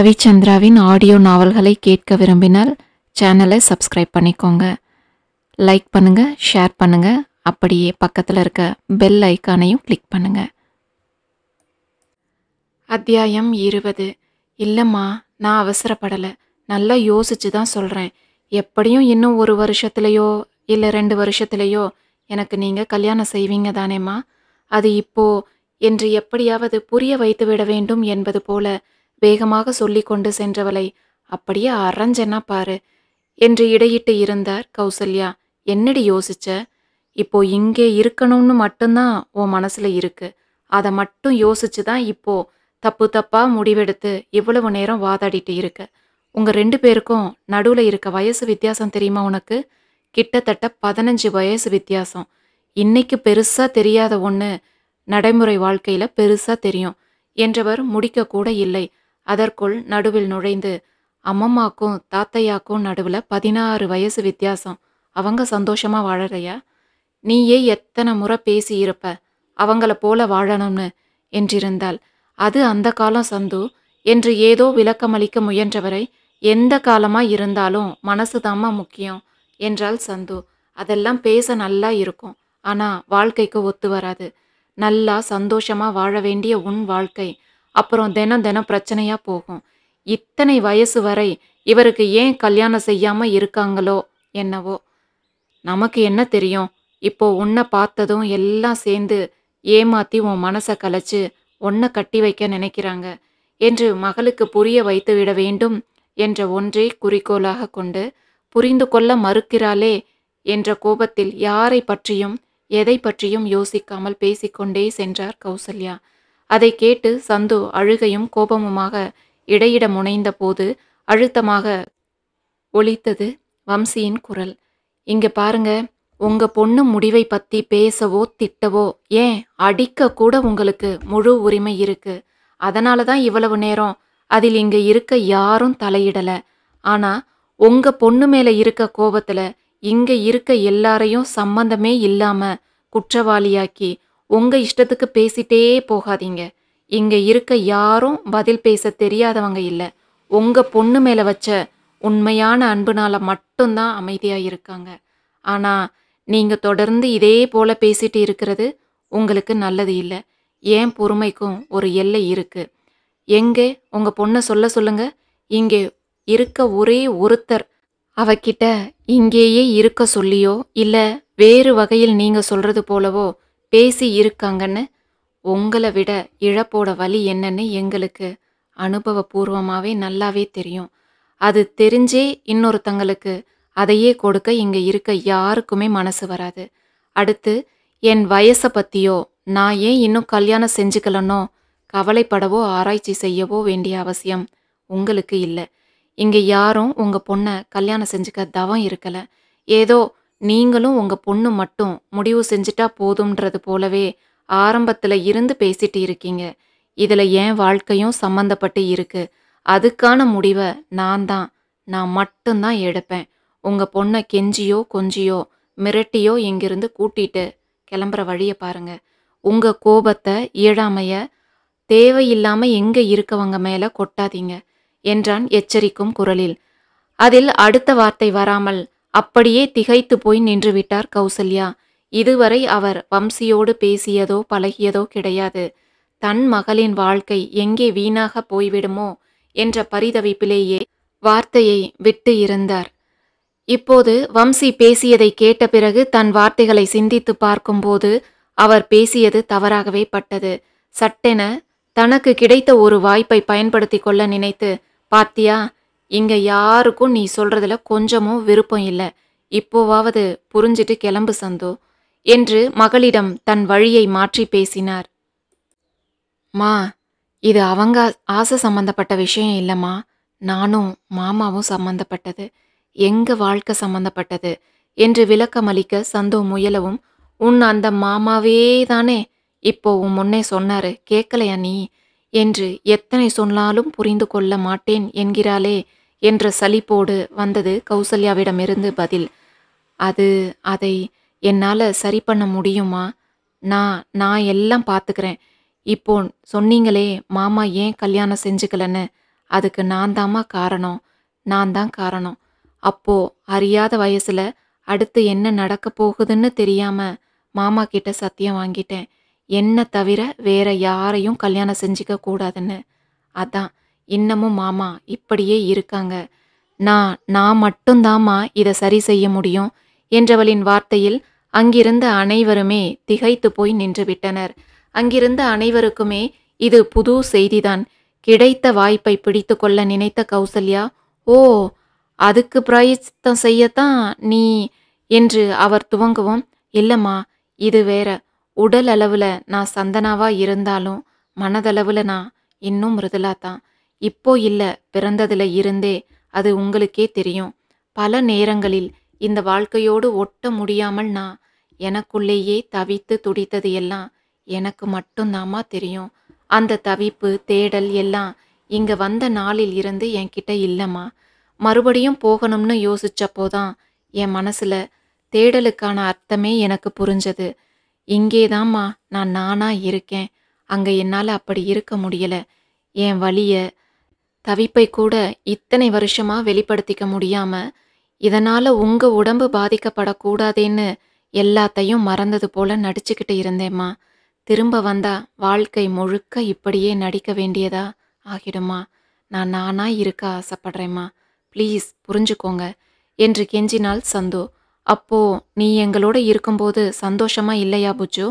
கவிச்சந்திராவின் audio நாவல்களை கேட்க விரும்பினால் சேனலை சப்ஸ்கிரைப் பண்ணிக்கோங்க லைக் பண்ணுங்கள் ஷேர் பண்ணுங்கள் அப்படியே பக்கத்தில் இருக்க பெல் ஐக்கானையும் கிளிக் பண்ணுங்கள் அத்தியாயம் இருபது இல்லைம்மா நான் அவசரப்படலை நல்லா யோசிச்சு தான் சொல்கிறேன் எப்படியும் இன்னும் ஒரு வருஷத்துலேயோ இல்லை ரெண்டு வருஷத்துலேயோ எனக்கு நீங்கள் கல்யாணம் செய்வீங்க தானேம்மா அது இப்போ என்று எப்படியாவது புரிய வைத்து விட வேண்டும் என்பது போல வேகமாக சொல்லி கொண்டு சென்றவளை அப்படியே அரைஞ்சனா பாரு என்று இடையிட்டு இருந்தார் கௌசல்யா என்னடி யோசிச்ச இப்போ இங்கே இருக்கணும்னு மட்டும்தான் உன் மனசுல இருக்கு அதை மட்டும் யோசிச்சு தான் இப்போ தப்பு தப்பா முடிவெடுத்து இவ்வளவு நேரம் வாதாடிட்டு இருக்க உங்க ரெண்டு பேருக்கும் நடுவுல இருக்க வயசு வித்தியாசம் தெரியுமா உனக்கு கிட்டத்தட்ட பதினஞ்சு வயசு வித்தியாசம் இன்னைக்கு பெருசா தெரியாத ஒன்று நடைமுறை வாழ்க்கையில பெருசா தெரியும் என்றவர் முடிக்க கூட இல்லை அதற்குள் நடுவில் நுழைந்து அம்மம்மாக்கும் தாத்தையாக்கும் நடுவில் பதினாறு வயசு வித்தியாசம் அவங்க சந்தோஷமாக வாழறையா நீயே எத்தனை முறை பேசி இருப்ப அவங்கள போல வாழணும்னு என்றிருந்தால் அது அந்த காலம் சந்து என்று ஏதோ விளக்கமளிக்க முயன்றவரை எந்த காலமாக இருந்தாலும் மனசு தாம்மா முக்கியம் என்றால் சந்து அதெல்லாம் பேச நல்லா இருக்கும் ஆனால் வாழ்க்கைக்கு ஒத்து வராது நல்லா சந்தோஷமாக வாழ வேண்டிய உன் வாழ்க்கை அப்புறம் தினம் தினம் பிரச்சனையா போகும் இத்தனை வயசு வரை இவருக்கு ஏன் கல்யாணம் செய்யாம இருக்காங்களோ என்னவோ நமக்கு என்ன தெரியும் இப்போ உன்னை பார்த்ததும் எல்லாம் சேர்ந்து ஏமாத்தி உன் மனசை கலைச்சு உன்னை கட்டி வைக்க நினைக்கிறாங்க என்று மகளுக்கு புரிய வைத்து விட வேண்டும் என்ற ஒன்றை குறிக்கோளாக கொண்டு புரிந்து கொள்ள மறுக்கிறாளே என்ற கோபத்தில் யாரை பற்றியும் எதை பற்றியும் யோசிக்காமல் பேசிக்கொண்டே சென்றார் கௌசல்யா அதை கேட்டு சந்து அழுகையும் கோபமுமாக இடையிட முனைந்த போது அழுத்தமாக ஒலித்தது வம்சியின் குரல் இங்க பாருங்க உங்க பொண்ணு முடிவை பத்தி பேசவோ திட்டவோ ஏன் அடிக்க கூட உங்களுக்கு முழு உரிமை இருக்கு அதனால தான் இவ்வளவு நேரம் அதில் இங்க இருக்க யாரும் தலையிடல ஆனா உங்க பொண்ணு மேல இருக்க கோபத்துல இங்க இருக்க எல்லாரையும் சம்பந்தமே இல்லாம குற்றவாளியாக்கி உங்கள் இஷ்டத்துக்கு பேசிட்டே போகாதீங்க இங்கே இருக்க யாரும் பதில் பேச தெரியாதவங்க இல்லை உங்கள் பொண்ணு மேலே வச்ச உண்மையான அன்புனால் மட்டும்தான் அமைதியாக இருக்காங்க ஆனால் நீங்கள் தொடர்ந்து இதே போல் பேசிட்டு இருக்கிறது உங்களுக்கு நல்லது இல்லை ஏன் பொறுமைக்கும் ஒரு எல்லை இருக்குது எங்கே உங்கள் பொண்ணை சொல்ல சொல்லுங்க இங்கே இருக்க ஒரே ஒருத்தர் அவகிட்ட இங்கேயே இருக்க சொல்லியோ இல்லை வேறு வகையில் நீங்கள் சொல்கிறது போலவோ பேசி இருக்காங்கன்னு உங்களை விட இழப்போட வழி என்னன்னு எங்களுக்கு அனுபவபூர்வமாகவே நல்லாவே தெரியும் அது தெரிஞ்சே இன்னொருத்தங்களுக்கு அதையே கொடுக்க இங்கே இருக்க யாருக்குமே மனசு வராது அடுத்து என் வயசை பற்றியோ நான் ஏன் இன்னும் கல்யாணம் செஞ்சுக்கலனோ கவலைப்படவோ ஆராய்ச்சி செய்யவோ வேண்டிய அவசியம் உங்களுக்கு இல்லை இங்கே யாரும் உங்கள் பொண்ணை கல்யாணம் செஞ்சுக்க தவம் இருக்கலை ஏதோ நீங்களும் உங்க பொண்ணு மட்டும் முடிவு செஞ்சுட்டா போதும்ன்றது போலவே ஆரம்பத்துல இருந்து பேசிட்டு இருக்கீங்க இதுல என் வாழ்க்கையும் சம்மந்தப்பட்டு இருக்கு அதுக்கான முடிவை நான் தான் நான் மட்டும்தான் எடுப்பேன் உங்க பொண்ணை கெஞ்சியோ கொஞ்சியோ மிரட்டியோ இங்கிருந்து கூட்டிட்டு கிளம்புற வழியை பாருங்க உங்க கோபத்தை இயழாமைய தேவையில்லாம எங்க இருக்கவங்க மேல கொட்டாதீங்க என்றான் எச்சரிக்கும் குரலில் அதில் அடுத்த வார்த்தை வராமல் அப்படியே திகைத்து போய் நின்றுவிட்டார் கௌசல்யா இதுவரை அவர் வம்சியோடு பேசியதோ பழகியதோ கிடையாது தன் மகளின் வாழ்க்கை எங்கே வீணாக போய்விடுமோ என்ற பரிதவிப்பிலேயே வார்த்தையை விட்டு இருந்தார் இப்போது வம்சி பேசியதை கேட்ட பிறகு தன் வார்த்தைகளை சிந்தித்து பார்க்கும்போது அவர் பேசியது தவறாகவே பட்டது சட்டென தனக்கு கிடைத்த ஒரு வாய்ப்பை பயன்படுத்தி கொள்ள நினைத்து பாத்தியா இங்கே யாருக்கும் நீ சொல்கிறதுல கொஞ்சமும் விருப்பம் இல்லை இப்போவாவது புரிஞ்சிட்டு கிளம்பு சந்தோ என்று மகளிடம் தன் வழியை மாற்றி பேசினார் மா இது அவங்க ஆசை சம்பந்தப்பட்ட விஷயம் இல்லைம்மா நானும் மாமாவும் சம்பந்தப்பட்டது எங்க வாழ்க்கை சம்பந்தப்பட்டது என்று விளக்கமளிக்க சந்தோ முயலவும் உன் அந்த மாமாவே தானே இப்போ உன் முன்னே சொன்னாரு கேட்கலையா நீ என்று எத்தனை சொன்னாலும் புரிந்து கொள்ள மாட்டேன் என்கிறாளே என்ற சலிப்போடு வந்தது கௌசல்யாவிடமிருந்து பதில் அது அதை என்னால் சரி பண்ண முடியுமா நான் நான் எல்லாம் பார்த்துக்கிறேன் இப்போ சொன்னீங்களே மாமா ஏன் கல்யாணம் செஞ்சுக்கலன்னு அதுக்கு நான் தாமா காரணம் நான் தான் காரணம் அப்போ அறியாத வயசுல அடுத்து என்ன நடக்க போகுதுன்னு தெரியாம மாமா கிட்ட சத்தியம் வாங்கிட்டேன் என்னை தவிர வேற யாரையும் கல்யாணம் செஞ்சுக்க கூடாதுன்னு அதான் இன்னமும் மாமா இப்படியே இருக்காங்க நான் நான் மட்டும்தாம்மா இதை சரி செய்ய முடியும் என்றவளின் வார்த்தையில் அங்கிருந்த அனைவருமே திகைத்து போய் நின்றுவிட்டனர் அங்கிருந்த அனைவருக்குமே இது புது செய்திதான் கிடைத்த வாய்ப்பை பிடித்து கொள்ள நினைத்த கௌசல்யா ஓ அதுக்கு பிராயத்தம் செய்யத்தான் நீ என்று அவர் துவங்கவும் இல்லைம்மா இது வேற உடல் அளவில் நான் சந்தனாவாக இருந்தாலும் மனதளவில் நான் இன்னும் மிருதலாத்தான் இப்போ இல்ல பிறந்ததுல இருந்தே அது உங்களுக்கே தெரியும் பல நேரங்களில் இந்த வாழ்க்கையோடு ஒட்ட முடியாமல் நான் எனக்குள்ளேயே தவித்து துடித்தது எல்லாம் எனக்கு மட்டும்தாம்மா தெரியும் அந்த தவிப்பு தேடல் எல்லாம் இங்க வந்த நாளில் இருந்து என்கிட்ட இல்லைம்மா மறுபடியும் போகணும்னு யோசிச்சப்போ தான் என் மனசுல தேடலுக்கான அர்த்தமே எனக்கு புரிஞ்சது இங்கேதாம்மா நான் நானா இருக்கேன் அங்க என்னால் அப்படி இருக்க முடியல என் வழியை தவிப்பை கூட இத்தனை வருஷமாக வெளிப்படுத்திக்க முடியாமல் இதனால் உங்கள் உடம்பு பாதிக்கப்படக்கூடாதேன்னு எல்லாத்தையும் மறந்தது போல் நடிச்சுக்கிட்டு இருந்தேம்மா திரும்ப வந்தா வாழ்க்கை முழுக்க இப்படியே நடிக்க வேண்டியதா ஆகிடுமா நான் நானாக இருக்க ஆசைப்படுறேம்மா ப்ளீஸ் புரிஞ்சுக்கோங்க என்று கெஞ்சினால் சந்தோ அப்போ நீ எங்களோட இருக்கும்போது சந்தோஷமா இல்லையா புஜு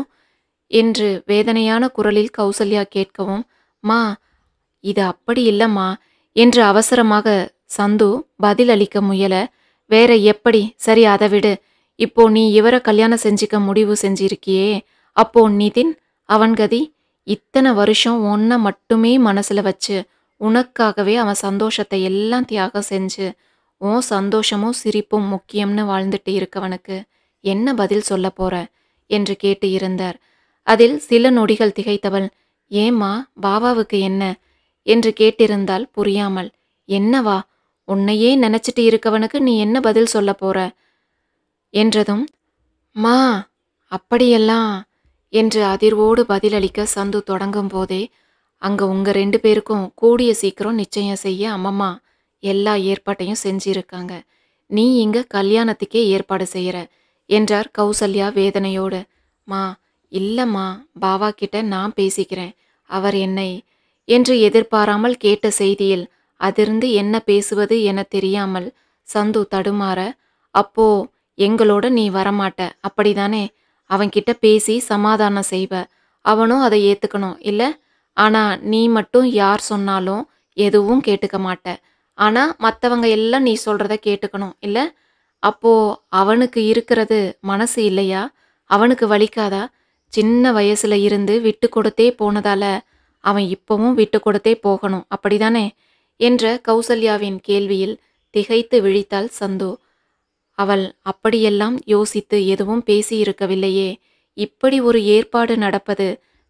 என்று வேதனையான குரலில் கௌசல்யா கேட்கவும் மா இது அப்படி இல்லைம்மா என்று அவசரமாக சந்து பதிலளிக்க முயல வேற எப்படி சரி அதை விடு இப்போ நீ இவரை கல்யாணம் செஞ்சுக்க முடிவு செஞ்சிருக்கியே அப்போ நிதின் அவன் கதி இத்தனை வருஷம் ஒன்ன மட்டுமே மனசுல வச்சு உனக்காகவே அவன் சந்தோஷத்தை எல்லாம் தியாகம் செஞ்சு உன் சந்தோஷமும் சிரிப்பும் முக்கியம்னு வாழ்ந்துட்டு இருக்கவனுக்கு என்ன பதில் சொல்ல போற என்று கேட்டு இருந்தார் அதில் சில நொடிகள் திகைத்தவள் ஏமா பாபாவுக்கு என்ன என்று கேட்டிருந்தால் புரியாமல் என்னவா உன்னையே நினச்சிட்டு இருக்கவனுக்கு நீ என்ன பதில் சொல்ல போற என்றதும் மா அப்படியெல்லாம் என்று அதிர்வோடு பதிலளிக்க சந்து தொடங்கும் போதே அங்கே உங்கள் ரெண்டு பேருக்கும் கூடிய சீக்கிரம் நிச்சயம் செய்ய அம்மம்மா எல்லா ஏற்பாட்டையும் செஞ்சிருக்காங்க நீ இங்கே கல்யாணத்துக்கே ஏற்பாடு செய்கிற என்றார் கௌசல்யா வேதனையோடு மா இல்லைம்மா பாவா கிட்ட நான் பேசிக்கிறேன் அவர் என்னை என்று எதிர்பாராமல் கேட்ட செய்தியில் அதிருந்து என்ன பேசுவது என தெரியாமல் சந்து தடுமாற அப்போ எங்களோட நீ வரமாட்ட அப்படிதானே அவன்கிட்ட பேசி சமாதானம் செய்வ அவனும் அதை ஏத்துக்கணும் இல்ல ஆனா நீ மட்டும் யார் சொன்னாலும் எதுவும் கேட்டுக்க மாட்ட ஆனா மற்றவங்க எல்லாம் நீ சொல்றத கேட்டுக்கணும் இல்ல அப்போ அவனுக்கு இருக்கிறது மனசு இல்லையா அவனுக்கு வலிக்காதா சின்ன வயசுல இருந்து விட்டு கொடுத்தே போனதால அவன் இப்பவும் விட்டு கொடுத்தே போகணும் அப்படிதானே என்ற கௌசல்யாவின் கேள்வியில் திகைத்து விழித்தாள் சந்து அவள் அப்படியெல்லாம் யோசித்து எதுவும் பேசியிருக்கவில்லையே இப்படி ஒரு ஏற்பாடு நடப்பது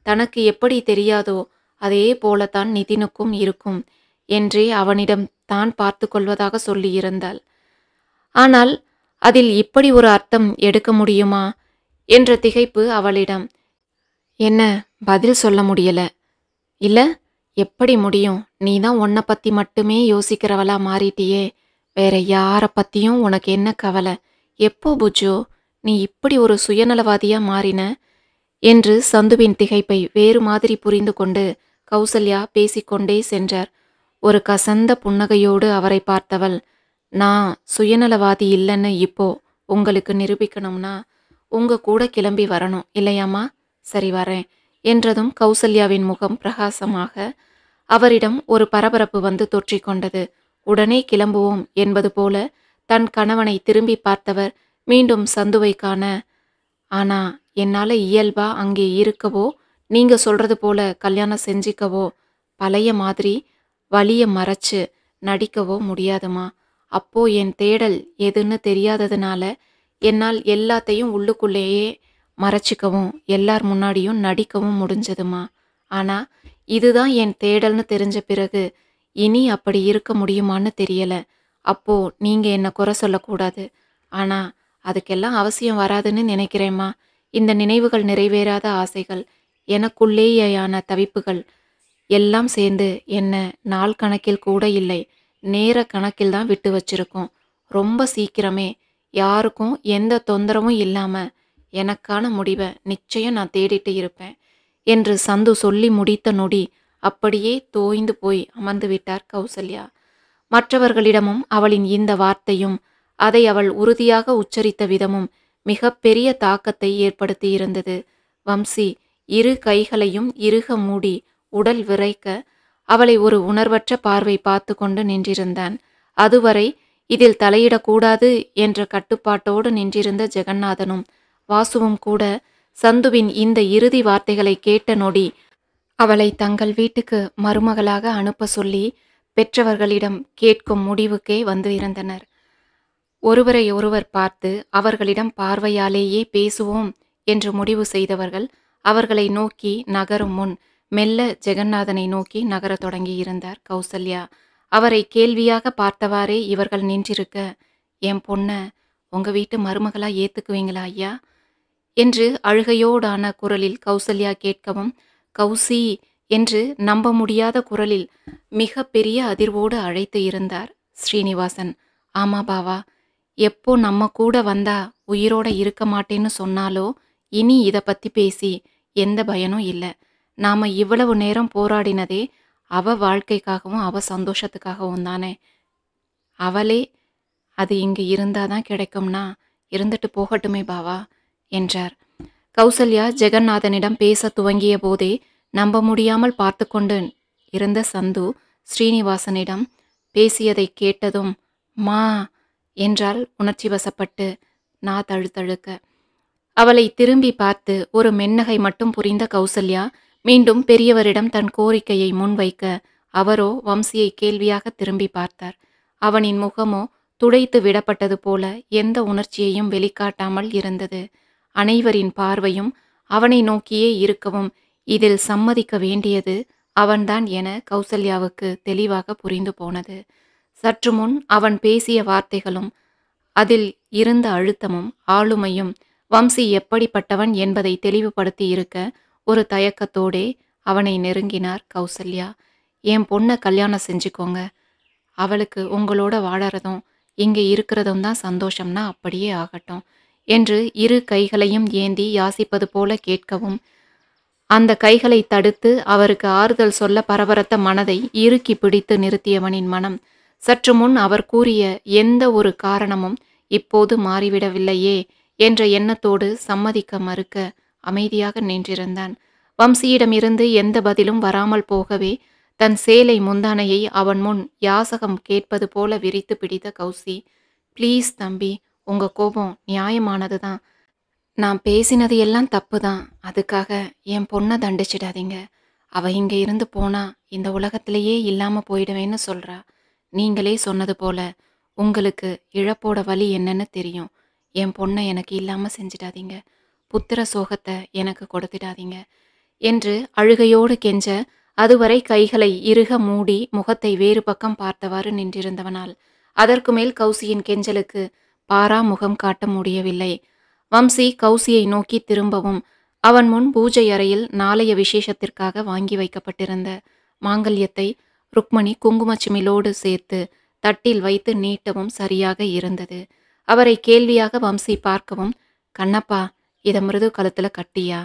தனக்கு எப்படி தெரியாதோ அதே போலத்தான் நிதினுக்கும் இருக்கும் என்றே அவனிடம் தான் பார்த்து கொள்வதாக சொல்லியிருந்தாள் ஆனால் அதில் இப்படி ஒரு அர்த்தம் எடுக்க முடியுமா என்ற திகைப்பு அவளிடம் என்ன பதில் சொல்ல முடியலை இல்லை எப்படி முடியும் நீ தான் உன்னை பற்றி மட்டுமே யோசிக்கிறவளா மாறிட்டியே வேற யாரை பற்றியும் உனக்கு என்ன கவலை எப்போ புஜோ நீ இப்படி ஒரு சுயநலவாதியாக மாறின என்று சந்துவின் திகைப்பை வேறு மாதிரி புரிந்து கொண்டு கௌசல்யா பேசிக்கொண்டே சென்றார் ஒரு கசந்த புன்னகையோடு அவரை பார்த்தவள் நான் சுயநலவாதி இல்லைன்னு இப்போ உங்களுக்கு நிரூபிக்கணும்னா உங்க கூட கிளம்பி வரணும் இல்லையாம்மா சரி வரேன் என்றதும் கௌசல்யாவின் முகம் பிரகாசமாக அவரிடம் ஒரு பரபரப்பு வந்து தொற்றிக்கொண்டது உடனே கிளம்புவோம் என்பது போல தன் கணவனை திரும்பி பார்த்தவர் மீண்டும் சந்துவை காண ஆனா என்னால் இயல்பா அங்கே இருக்கவோ நீங்க சொல்றது போல கல்யாணம் செஞ்சிக்கவோ பழைய மாதிரி வலிய மறைச்சு நடிக்கவோ முடியாதுமா அப்போ என் தேடல் எதுன்னு தெரியாததுனால என்னால் எல்லாத்தையும் உள்ளுக்குள்ளேயே மறைச்சிக்கவும் எல்லார் முன்னாடியும் நடிக்கவும் முடிஞ்சதுமா ஆனால் இதுதான் என் தேடல்னு தெரிஞ்ச பிறகு இனி அப்படி இருக்க முடியுமான்னு தெரியல அப்போ நீங்கள் என்னை குறை சொல்லக்கூடாது ஆனால் அதுக்கெல்லாம் அவசியம் வராதுன்னு நினைக்கிறேம்மா இந்த நினைவுகள் நிறைவேறாத ஆசைகள் எனக்குள்ளேயான தவிப்புகள் எல்லாம் சேர்ந்து என்ன நாள் கணக்கில் கூட இல்லை நேர கணக்கில் தான் விட்டு வச்சிருக்கோம் ரொம்ப சீக்கிரமே யாருக்கும் எந்த தொந்தரவும் இல்லாமல் எனக்கான முடிவை நிச்சயம் நான் தேடிட்டு இருப்பேன் என்று சந்து சொல்லி முடித்த நொடி அப்படியே தோய்ந்து போய் அமர்ந்து விட்டார் கௌசல்யா மற்றவர்களிடமும் அவளின் இந்த வார்த்தையும் அதை அவள் உறுதியாக உச்சரித்த விதமும் மிக பெரிய தாக்கத்தை ஏற்படுத்தி இருந்தது வம்சி இரு கைகளையும் இறுக மூடி உடல் விரைக்க அவளை ஒரு உணர்வற்ற பார்வை பார்த்து கொண்டு நின்றிருந்தான் அதுவரை இதில் தலையிடக்கூடாது என்ற கட்டுப்பாட்டோடு நின்றிருந்த ஜெகநாதனும் வாசுவும் கூட சந்துவின் இந்த இறுதி வார்த்தைகளை கேட்ட நொடி அவளை தங்கள் வீட்டுக்கு மருமகளாக அனுப்ப சொல்லி பெற்றவர்களிடம் கேட்கும் முடிவுக்கே வந்து இருந்தனர் ஒருவரை ஒருவர் பார்த்து அவர்களிடம் பார்வையாலேயே பேசுவோம் என்று முடிவு செய்தவர்கள் அவர்களை நோக்கி நகரும் முன் மெல்ல ஜெகநாதனை நோக்கி நகரத் தொடங்கியிருந்தார் கௌசல்யா அவரை கேள்வியாக பார்த்தவாறே இவர்கள் நின்றிருக்க என் பொண்ண உங்க வீட்டு மருமகளா ஏத்துக்குவீங்களா ஐயா என்று அழுகையோடான குரலில் கௌசல்யா கேட்கவும் கௌசி என்று நம்ப முடியாத குரலில் மிக பெரிய அதிர்வோடு அழைத்து இருந்தார் ஸ்ரீனிவாசன் ஆமா பாவா எப்போ நம்ம கூட வந்தா உயிரோட இருக்க மாட்டேன்னு சொன்னாலோ இனி இதை பற்றி பேசி எந்த பயனும் இல்லை நாம் இவ்வளவு நேரம் போராடினதே அவ வாழ்க்கைக்காகவும் அவ சந்தோஷத்துக்காகவும் தானே அவளே அது இங்கே இருந்தாதான் கிடைக்கும்னா இருந்துட்டு போகட்டுமே பாவா என்றார் கௌசல்யா ஜெகநாதனிடம் பேச துவங்கிய போதே நம்ப முடியாமல் பார்த்து கொண்டு இருந்த சந்து ஸ்ரீனிவாசனிடம் பேசியதை கேட்டதும் மா என்றால் உணர்ச்சி வசப்பட்டு நா தழுத்தழுக்க அவளை திரும்பி பார்த்து ஒரு மென்னகை மட்டும் புரிந்த கௌசல்யா மீண்டும் பெரியவரிடம் தன் கோரிக்கையை முன்வைக்க அவரோ வம்சியை கேள்வியாக திரும்பி பார்த்தார் அவனின் முகமோ துடைத்து விடப்பட்டது போல எந்த உணர்ச்சியையும் வெளிக்காட்டாமல் இருந்தது அனைவரின் பார்வையும் அவனை நோக்கியே இருக்கவும் இதில் சம்மதிக்க வேண்டியது அவன்தான் என கௌசல்யாவுக்கு தெளிவாக புரிந்து போனது சற்று முன் அவன் பேசிய வார்த்தைகளும் அதில் இருந்த அழுத்தமும் ஆளுமையும் வம்சி எப்படிப்பட்டவன் என்பதை தெளிவுபடுத்தி இருக்க ஒரு தயக்கத்தோடே அவனை நெருங்கினார் கௌசல்யா என் பொண்ணை கல்யாணம் செஞ்சுக்கோங்க அவளுக்கு உங்களோட வாழறதும் இங்கே இருக்கிறதும் தான் சந்தோஷம்னா அப்படியே ஆகட்டும் என்று இரு கைகளையும் ஏந்தி யாசிப்பது போல கேட்கவும் அந்த கைகளை தடுத்து அவருக்கு ஆறுதல் சொல்ல பரபரத்த மனதை இறுக்கி பிடித்து நிறுத்தியவனின் மனம் சற்று முன் அவர் கூறிய எந்த ஒரு காரணமும் இப்போது மாறிவிடவில்லையே என்ற எண்ணத்தோடு சம்மதிக்க மறுக்க அமைதியாக நின்றிருந்தான் வம்சியிடமிருந்து எந்த பதிலும் வராமல் போகவே தன் சேலை முந்தானையை அவன் முன் யாசகம் கேட்பது போல விரித்து பிடித்த கௌசி ப்ளீஸ் தம்பி உங்கள் கோபம் நியாயமானது தான் நான் பேசினது எல்லாம் தப்பு தான் அதுக்காக என் பொண்ணை தண்டிச்சிடாதீங்க அவள் இங்கே இருந்து போனா இந்த உலகத்திலேயே இல்லாமல் போயிடுவேன்னு சொல்கிறா நீங்களே சொன்னது போல உங்களுக்கு இழப்போட வழி என்னன்னு தெரியும் என் பொண்ணை எனக்கு இல்லாமல் செஞ்சிடாதீங்க புத்திர சோகத்தை எனக்கு கொடுத்துடாதீங்க என்று அழுகையோடு கெஞ்ச அதுவரை கைகளை இறுக மூடி முகத்தை வேறு பக்கம் பார்த்தவாறு நின்றிருந்தவனால் அதற்கு மேல் கௌசியின் கெஞ்சலுக்கு ஆறாம் முகம் காட்ட முடியவில்லை வம்சி கௌசியை நோக்கி திரும்பவும் அவன் முன் பூஜை அறையில் நாளைய விசேஷத்திற்காக வாங்கி வைக்கப்பட்டிருந்த மாங்கல்யத்தை ருக்மணி குங்குமச்சிமிலோடு சேர்த்து தட்டில் வைத்து நீட்டவும் சரியாக இருந்தது அவரை கேள்வியாக வம்சி பார்க்கவும் கண்ணப்பா இத மிருது கழுத்துல கட்டியா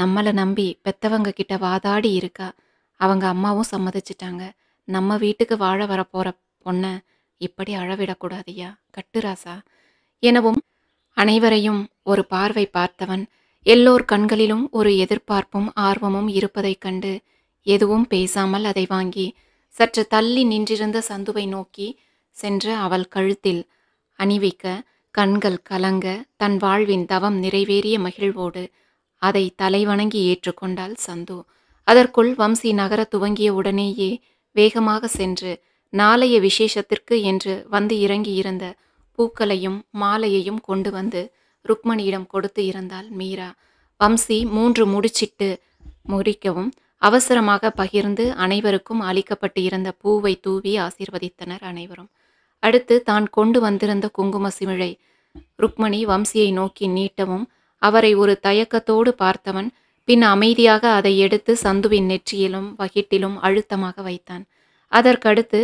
நம்மளை நம்பி பெத்தவங்க கிட்ட வாதாடி இருக்கா அவங்க அம்மாவும் சம்மதிச்சிட்டாங்க நம்ம வீட்டுக்கு வாழ வரப்போகிற பொண்ணை இப்படி அழவிடக்கூடாதியா கட்டுராசா எனவும் அனைவரையும் ஒரு பார்வை பார்த்தவன் எல்லோர் கண்களிலும் ஒரு எதிர்பார்ப்பும் ஆர்வமும் இருப்பதைக் கண்டு எதுவும் பேசாமல் அதை வாங்கி சற்று தள்ளி நின்றிருந்த சந்துவை நோக்கி சென்று அவள் கழுத்தில் அணிவிக்க கண்கள் கலங்க தன் வாழ்வின் தவம் நிறைவேறிய மகிழ்வோடு அதை தலைவணங்கி ஏற்றுக்கொண்டாள் சந்து அதற்குள் வம்சி நகர துவங்கிய உடனேயே வேகமாக சென்று நாளைய விசேஷத்திற்கு என்று வந்து இறங்கியிருந்த பூக்களையும் மாலையையும் கொண்டு வந்து ருக்மணியிடம் கொடுத்து இருந்தாள் மீரா வம்சி மூன்று முடிச்சிட்டு முறிக்கவும் அவசரமாக பகிர்ந்து அனைவருக்கும் அளிக்கப்பட்டு இருந்த பூவை தூவி ஆசீர்வதித்தனர் அனைவரும் அடுத்து தான் கொண்டு வந்திருந்த குங்கும சிமிழை ருக்மணி வம்சியை நோக்கி நீட்டவும் அவரை ஒரு தயக்கத்தோடு பார்த்தவன் பின் அமைதியாக அதை எடுத்து சந்துவின் நெற்றியிலும் வகிட்டிலும் அழுத்தமாக வைத்தான் அதற்கடுத்து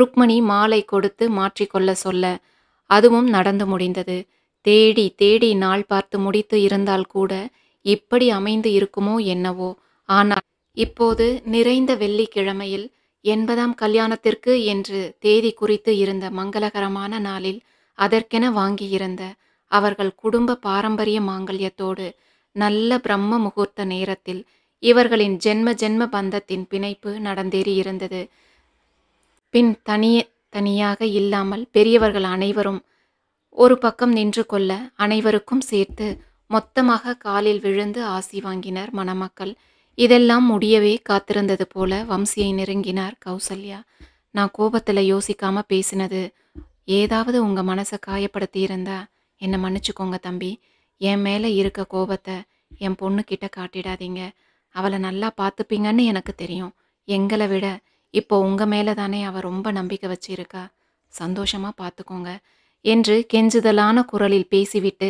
ருக்மணி மாலை கொடுத்து மாற்றிக்கொள்ள சொல்ல அதுவும் நடந்து முடிந்தது தேடி தேடி நாள் பார்த்து முடித்து இருந்தால் கூட இப்படி அமைந்து இருக்குமோ என்னவோ ஆனால் இப்போது நிறைந்த வெள்ளிக்கிழமையில் எண்பதாம் கல்யாணத்திற்கு என்று தேதி குறித்து இருந்த மங்களகரமான நாளில் அதற்கென வாங்கியிருந்த அவர்கள் குடும்ப பாரம்பரிய மாங்கல்யத்தோடு நல்ல பிரம்ம முகூர்த்த நேரத்தில் இவர்களின் ஜென்ம ஜென்ம பந்தத்தின் பிணைப்பு நடந்தேறி இருந்தது பின் தனிய தனியாக இல்லாமல் பெரியவர்கள் அனைவரும் ஒரு பக்கம் நின்று கொள்ள அனைவருக்கும் சேர்த்து மொத்தமாக காலில் விழுந்து ஆசி வாங்கினர் மணமக்கள் இதெல்லாம் முடியவே காத்திருந்தது போல வம்சியை நெருங்கினார் கௌசல்யா நான் கோபத்தில் யோசிக்காம பேசினது ஏதாவது உங்கள் மனசை காயப்படுத்தி இருந்தா என்னை மன்னிச்சுக்கோங்க தம்பி என் மேலே இருக்க கோபத்தை என் பொண்ணுக்கிட்ட காட்டிடாதீங்க அவளை நல்லா பார்த்துப்பீங்கன்னு எனக்கு தெரியும் எங்களை விட இப்போ உங்கள் மேலே தானே அவள் ரொம்ப நம்பிக்கை வச்சிருக்கா சந்தோஷமாக பார்த்துக்கோங்க என்று கெஞ்சுதலான குரலில் பேசிவிட்டு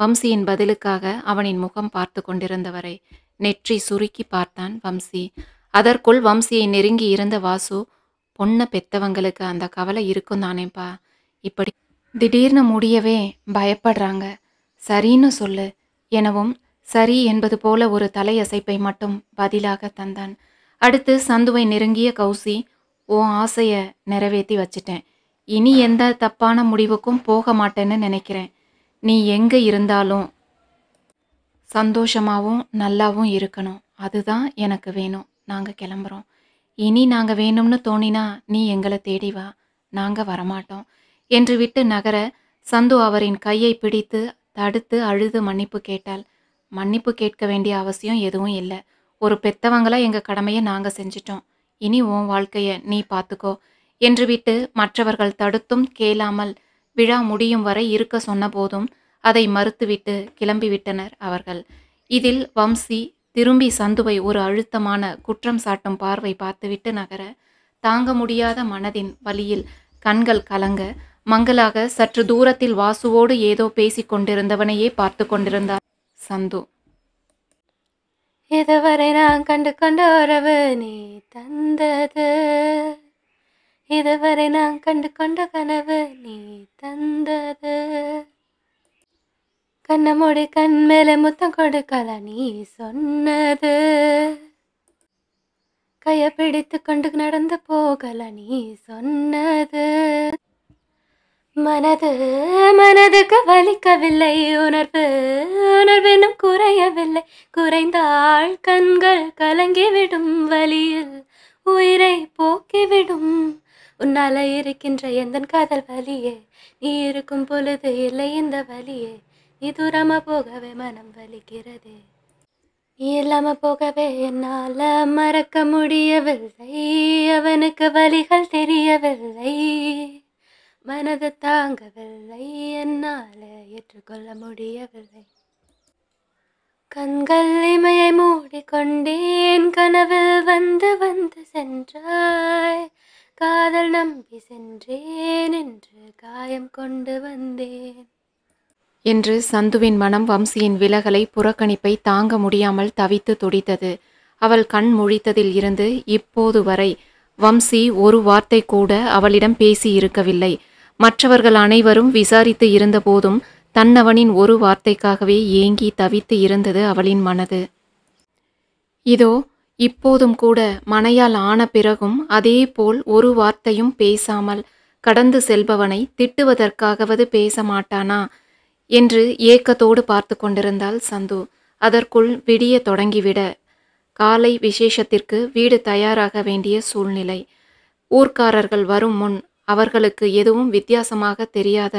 வம்சியின் பதிலுக்காக அவனின் முகம் பார்த்து கொண்டிருந்தவரை நெற்றி சுருக்கி பார்த்தான் வம்சி அதற்குள் வம்சியை நெருங்கி இருந்த வாசு பொண்ணை பெத்தவங்களுக்கு அந்த கவலை இருக்கும் தானேப்பா இப்படி திடீர்னு முடியவே பயப்படுறாங்க சரின்னு சொல்லு எனவும் சரி என்பது போல ஒரு தலையசைப்பை மட்டும் பதிலாக தந்தான் அடுத்து சந்துவை நெருங்கிய கௌசி ஓ ஆசையை நிறைவேற்றி வச்சிட்டேன் இனி எந்த தப்பான முடிவுக்கும் போக மாட்டேன்னு நினைக்கிறேன் நீ எங்கே இருந்தாலும் சந்தோஷமாகவும் நல்லாவும் இருக்கணும் அதுதான் எனக்கு வேணும் நாங்கள் கிளம்புறோம் இனி நாங்கள் வேணும்னு தோணினா நீ எங்களை தேடி வா நாங்கள் வரமாட்டோம் என்று விட்டு நகர சந்து அவரின் கையை பிடித்து தடுத்து அழுது மன்னிப்பு கேட்டாள் மன்னிப்பு கேட்க வேண்டிய அவசியம் எதுவும் இல்லை ஒரு பெத்தவங்களா எங்க கடமையை நாங்க செஞ்சிட்டோம் இனி உன் வாழ்க்கைய நீ பார்த்துக்கோ என்று விட்டு மற்றவர்கள் தடுத்தும் கேளாமல் விழா முடியும் வரை இருக்க சொன்ன போதும் அதை மறுத்துவிட்டு கிளம்பிவிட்டனர் அவர்கள் இதில் வம்சி திரும்பி சந்துவை ஒரு அழுத்தமான குற்றம் சாட்டும் பார்வை பார்த்துவிட்டு நகர தாங்க முடியாத மனதின் வழியில் கண்கள் கலங்க மங்களாக சற்று தூரத்தில் வாசுவோடு ஏதோ பேசிக் கொண்டிருந்தவனையே பார்த்து கொண்டிருந்தார் சந்து இதுவரை நான் கண்டு கொண்ட உறவு நீ தந்தது இதுவரை நான் கண்டு கொண்ட கனவு நீ தந்தது கண்ண மூடி கண் மேல முத்தம் கொடுக்கல நீ சொன்னது கைய பிடித்து கொண்டு நடந்து போகல நீ சொன்னது மனது மனதுக்கு வலிக்கவில்லை உணர்வு உணர்வெனும் குறையவில்லை ஆள் கண்கள் கலங்கிவிடும் வழியில் உயிரை போக்கிவிடும் உன்னால இருக்கின்ற எந்த காதல் வழியே நீ இருக்கும் பொழுது இல்லை இந்த வழியே நீ தூரம போகவே மனம் வலிக்கிறது நீ இல்லாம போகவே என்னால மறக்க முடியவில்லை அவனுக்கு வழிகள் தெரியவில்லை மனதை தாங்கவில்லை என்னால் ஏற்றுக்கொள்ள முடியவில்லை கண்கள் இமையை மூடிக்கொண்டேன் கனவில் வந்து வந்து சென்றாய் காதல் நம்பி சென்றேன் என்று காயம் கொண்டு வந்தேன் என்று சந்துவின் மனம் வம்சியின் விலகலை புறக்கணிப்பை தாங்க முடியாமல் தவித்து துடித்தது அவள் கண் முழித்ததில் இருந்து இப்போது வரை வம்சி ஒரு வார்த்தை கூட அவளிடம் பேசி இருக்கவில்லை மற்றவர்கள் அனைவரும் விசாரித்து இருந்தபோதும் தன்னவனின் ஒரு வார்த்தைக்காகவே ஏங்கி தவித்து இருந்தது அவளின் மனது இதோ இப்போதும் கூட மனையால் ஆன பிறகும் அதேபோல் ஒரு வார்த்தையும் பேசாமல் கடந்து செல்பவனை திட்டுவதற்காகவது பேச மாட்டானா என்று ஏக்கத்தோடு பார்த்து கொண்டிருந்தாள் சந்து அதற்குள் விடிய தொடங்கிவிட காலை விசேஷத்திற்கு வீடு தயாராக வேண்டிய சூழ்நிலை ஊர்க்காரர்கள் வரும் முன் அவர்களுக்கு எதுவும் வித்தியாசமாக தெரியாத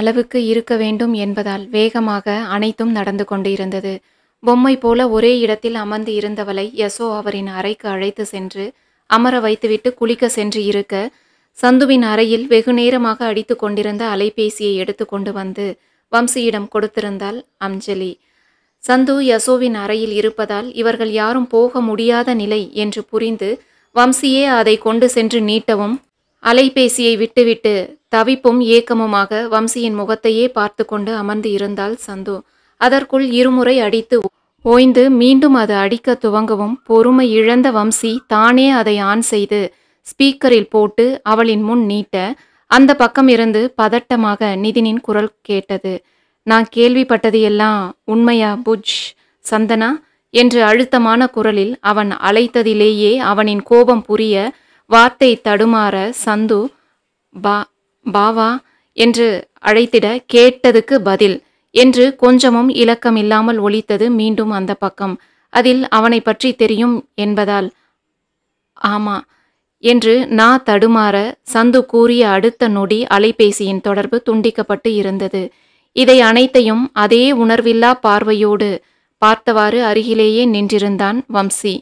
அளவுக்கு இருக்க வேண்டும் என்பதால் வேகமாக அனைத்தும் நடந்து கொண்டிருந்தது பொம்மை போல ஒரே இடத்தில் அமர்ந்து இருந்தவளை யசோ அவரின் அறைக்கு அழைத்து சென்று அமர வைத்துவிட்டு குளிக்க சென்று இருக்க சந்துவின் அறையில் வெகு நேரமாக அடித்து கொண்டிருந்த அலைபேசியை எடுத்து கொண்டு வந்து வம்சியிடம் கொடுத்திருந்தாள் அஞ்சலி சந்து யசோவின் அறையில் இருப்பதால் இவர்கள் யாரும் போக முடியாத நிலை என்று புரிந்து வம்சியே அதை கொண்டு சென்று நீட்டவும் அலைபேசியை விட்டுவிட்டு தவிப்பும் ஏக்கமுமாக வம்சியின் முகத்தையே பார்த்து கொண்டு அமர்ந்து இருந்தாள் சந்து அதற்குள் இருமுறை அடித்து ஓய்ந்து மீண்டும் அது அடிக்க துவங்கவும் பொறுமை இழந்த வம்சி தானே அதை ஆன் செய்து ஸ்பீக்கரில் போட்டு அவளின் முன் நீட்ட அந்த பக்கம் இருந்து பதட்டமாக நிதினின் குரல் கேட்டது நான் கேள்விப்பட்டது எல்லாம் உண்மையா புஜ் சந்தனா என்று அழுத்தமான குரலில் அவன் அழைத்ததிலேயே அவனின் கோபம் புரிய வார்த்தை தடுமாற சந்து பா பாவா என்று அழைத்திட கேட்டதுக்கு பதில் என்று கொஞ்சமும் இல்லாமல் ஒழித்தது மீண்டும் அந்த பக்கம் அதில் அவனை பற்றி தெரியும் என்பதால் ஆமா என்று நா தடுமாற சந்து கூறிய அடுத்த நொடி அலைபேசியின் தொடர்பு துண்டிக்கப்பட்டு இருந்தது இதை அனைத்தையும் அதே உணர்வில்லா பார்வையோடு பார்த்தவாறு அருகிலேயே நின்றிருந்தான் வம்சி